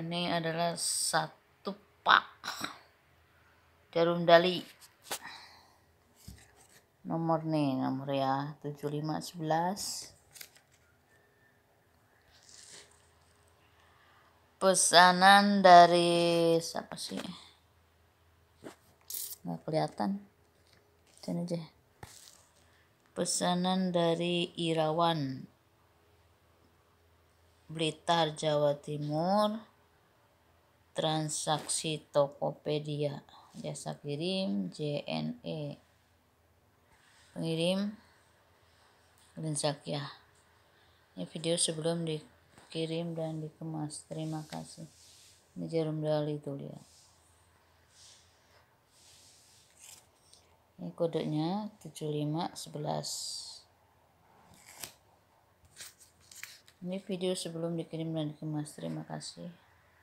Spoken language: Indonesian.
ini adalah satu pak jarum dali nomor nih nomor ya 7511 pesanan dari siapa sih nggak kelihatan sini aja pesanan dari Irawan Blitar Jawa Timur transaksi Tokopedia jasa kirim JNE pengirim Zakia ini video sebelum dikirim dan dikemas terima kasih ini jarum dali itu ya ini kodenya 7511 ini video sebelum dikirim dan dikemas terima kasih